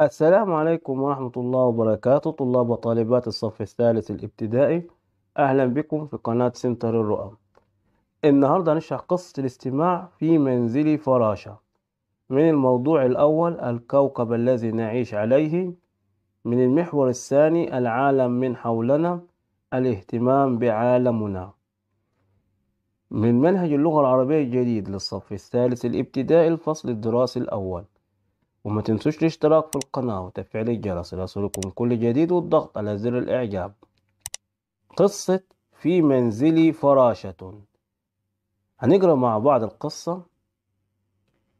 السلام عليكم ورحمة الله وبركاته طلاب وطالبات الصف الثالث الابتدائي أهلا بكم في قناة سنتر الرؤى النهاردة هنشرح قصة الاستماع في منزل فراشة من الموضوع الأول الكوكب الذي نعيش عليه من المحور الثاني العالم من حولنا الاهتمام بعالمنا من منهج اللغة العربية الجديد للصف الثالث الابتدائي الفصل الدراسي الأول وما تنسوش الاشتراك في القناة وتفعيل الجرس ليصلكم كل جديد والضغط على زر الإعجاب قصة في منزلي فراشة هنقرأ مع بعض القصة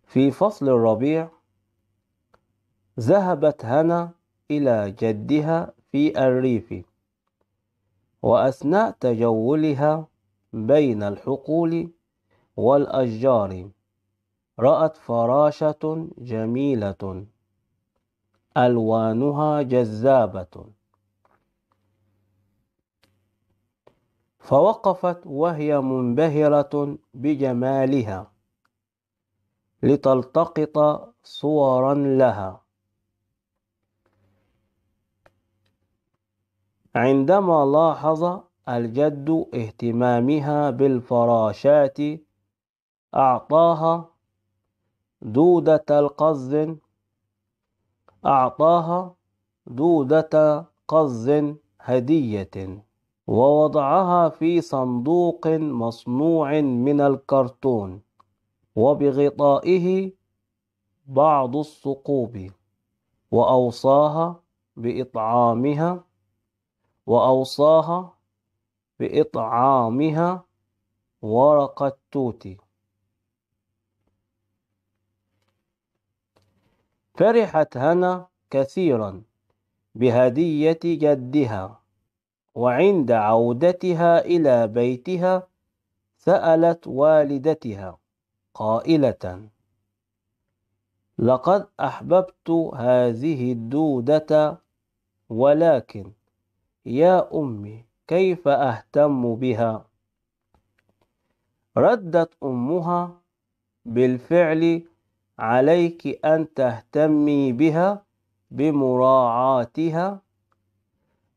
في فصل الربيع ذهبت هنا إلى جدها في الريف وأثناء تجولها بين الحقول والأشجار رأت فراشة جميلة ألوانها جذابة فوقفت وهي منبهرة بجمالها لتلتقط صورا لها عندما لاحظ الجد اهتمامها بالفراشات أعطاها دودة القز أعطاها دودة قز هدية ووضعها في صندوق مصنوع من الكرتون وبغطائه بعض الثقوب وأوصاها بإطعامها وأوصاها بإطعامها ورق التوت فرحت هنا كثيرا بهدية جدها وعند عودتها إلى بيتها سألت والدتها قائلة لقد أحببت هذه الدودة ولكن يا أمي كيف أهتم بها ردت أمها بالفعل عليك أن تهتمي بها بمراعاتها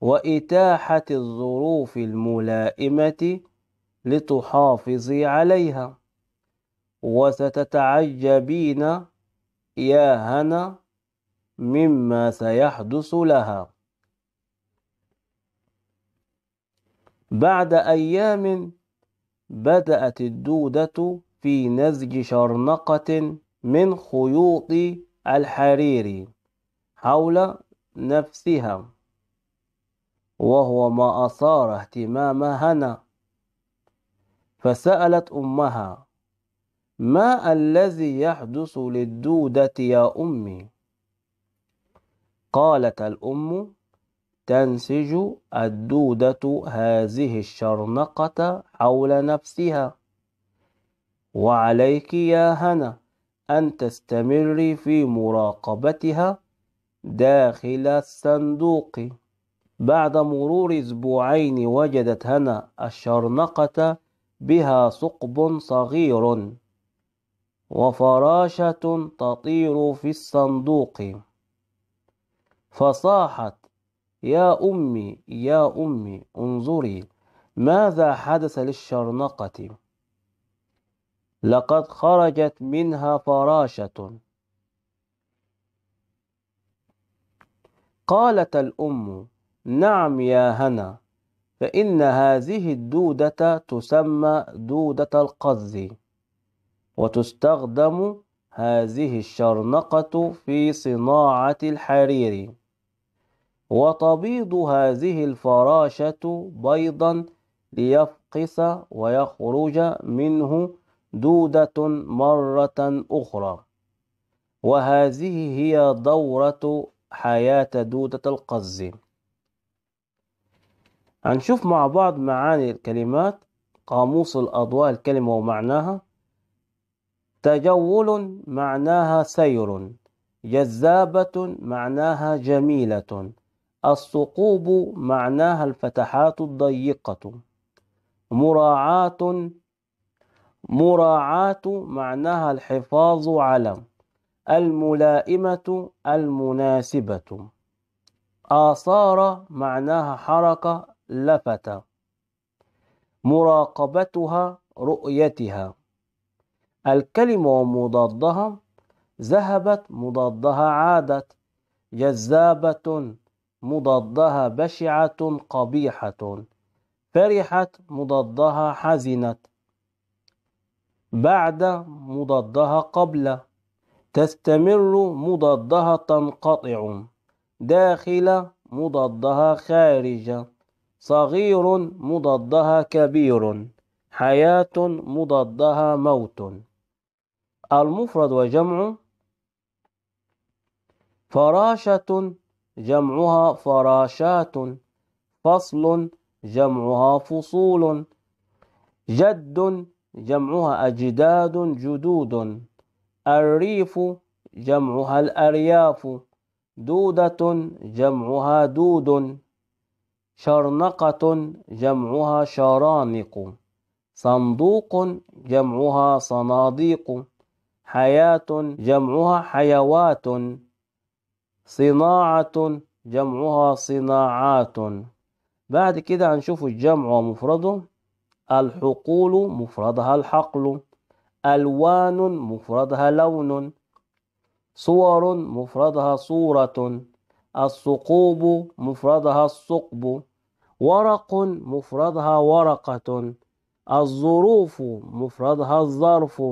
وإتاحة الظروف الملائمة لتحافظي عليها وستتعجبين يا هنا مما سيحدث لها بعد أيام بدأت الدودة في نزج شرنقة من خيوط الحرير حول نفسها وهو ما أثار اهتمام هنا فسألت أمها ما الذي يحدث للدودة يا أمي؟ قالت الأم تنسج الدودة هذه الشرنقة حول نفسها وعليك يا هنا أن تستمري في مراقبتها داخل الصندوق بعد مرور أسبوعين وجدت هنا الشرنقة بها ثقب صغير وفراشة تطير في الصندوق فصاحت يا أمي يا أمي انظري ماذا حدث للشرنقة لقد خرجت منها فراشة قالت الأم نعم يا هنا فإن هذه الدودة تسمى دودة القز وتستخدم هذه الشرنقة في صناعة الحرير وتبيض هذه الفراشة بيضا ليفقس ويخرج منه دودة مرة أخرى وهذه هي دورة حياة دودة القز هنشوف مع بعض معاني الكلمات قاموس الأضواء الكلمة ومعناها تجول معناها سير جذابة معناها جميلة الثقوب معناها الفتحات الضيقة مراعاة مراعاة معناها الحفاظ على الملائمة المناسبة آثار معناها حركة لفتة مراقبتها رؤيتها الكلمة ومضادها ذهبت مضادها عادت جذابة مضادها بشعة قبيحة فرحت مضادها حزنت بعد مضادها قبل تستمر مضادها تنقطع داخل مضادها خارج صغير مضادها كبير حياة مضادها موت المفرد وجمع فراشة جمعها فراشات فصل جمعها فصول جد جمعها أجداد جدود الريف جمعها الأرياف دودة جمعها دود شرنقة جمعها شرانق صندوق جمعها صناديق حياة جمعها حيوات صناعة جمعها صناعات بعد كده هنشوف الجمع ومفرده الحقول مفردها الحقل ألوان مفردها لون صور مفردها صورة الثقوب مفردها الثقب ورق مفردها ورقة الظروف مفردها الظرف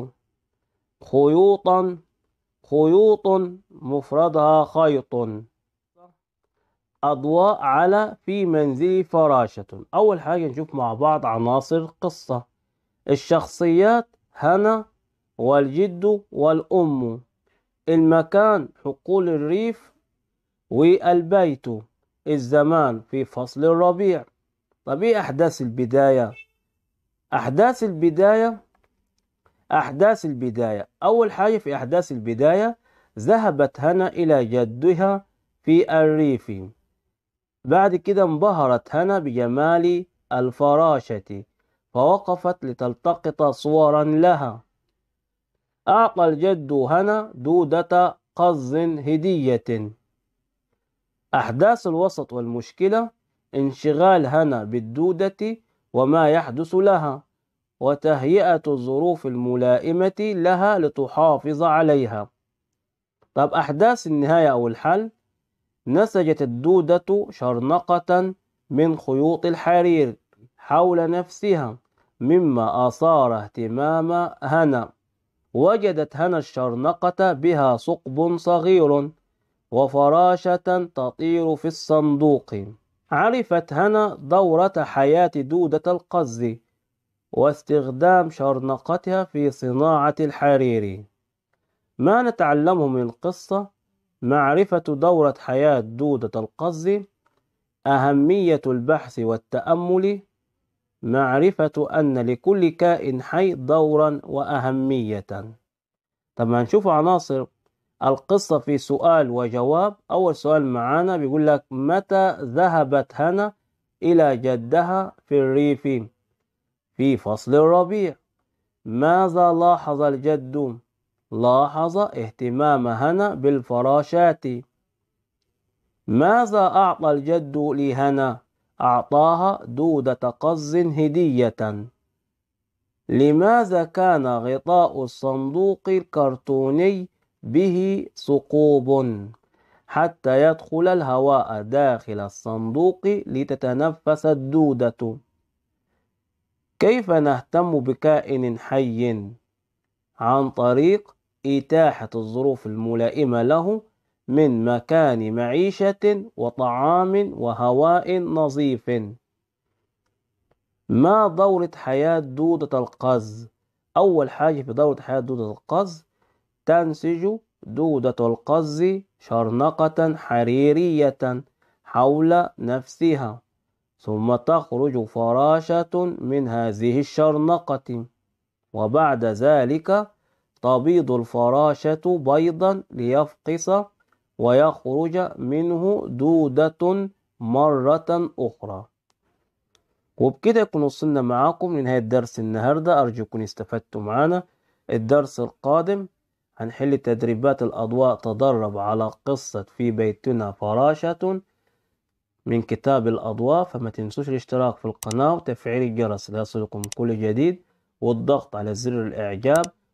خيوطا خيوط مفردها خيط أضواء على في منزلي فراشة أول حاجة نشوف مع بعض عناصر القصة الشخصيات هنا والجد والأم المكان حقول الريف والبيت الزمان في فصل الربيع طب ايه أحداث البداية أحداث البداية أحداث البداية أول حاجة في أحداث البداية ذهبت هنا إلى جدها في الريف بعد كده انبهرت هنا بجمال الفراشة فوقفت لتلتقط صورا لها أعطى الجد هنا دودة قز هدية أحداث الوسط والمشكلة انشغال هنا بالدودة وما يحدث لها وتهيئة الظروف الملائمة لها لتحافظ عليها طب أحداث النهاية أو الحل نسجت الدودة شرنقة من خيوط الحرير حول نفسها مما أثار اهتمام هنا وجدت هنا الشرنقة بها ثقب صغير وفراشة تطير في الصندوق عرفت هنا دورة حياة دودة القز واستخدام شرنقتها في صناعة الحرير ما نتعلمه من القصة معرفة دورة حياة دودة القز أهمية البحث والتأمل معرفة أن لكل كائن حي دورا وأهمية طبعا نشوف عناصر القصة في سؤال وجواب أول سؤال معانا بيقول لك متى ذهبت هنا إلى جدها في الريف في فصل الربيع ماذا لاحظ الجد لاحظ اهتمام هنا بالفراشات ماذا أعطى الجد لهنا؟ أعطاها دودة قز هدية لماذا كان غطاء الصندوق الكرتوني به ثقوب حتى يدخل الهواء داخل الصندوق لتتنفس الدودة كيف نهتم بكائن حي؟ عن طريق إتاحة الظروف الملائمة له من مكان معيشة وطعام وهواء نظيف ما دورة حياة دودة القز؟ أول حاجة في دورة حياة دودة القز تنسج دودة القز شرنقة حريرية حول نفسها ثم تخرج فراشة من هذه الشرنقة وبعد ذلك تبيض الفراشة بيضا ليفقس ويخرج منه دودة مرة أخرى وبكده يكون وصلنا معاكم لنهاية درس النهاردة أرجو يكون استفدتم معنا الدرس القادم هنحل تدريبات الأضواء تدرب على قصة في بيتنا فراشة من كتاب الأضواء فما تنسوش الاشتراك في القناة وتفعيل الجرس ليصلكم كل جديد والضغط على زر الإعجاب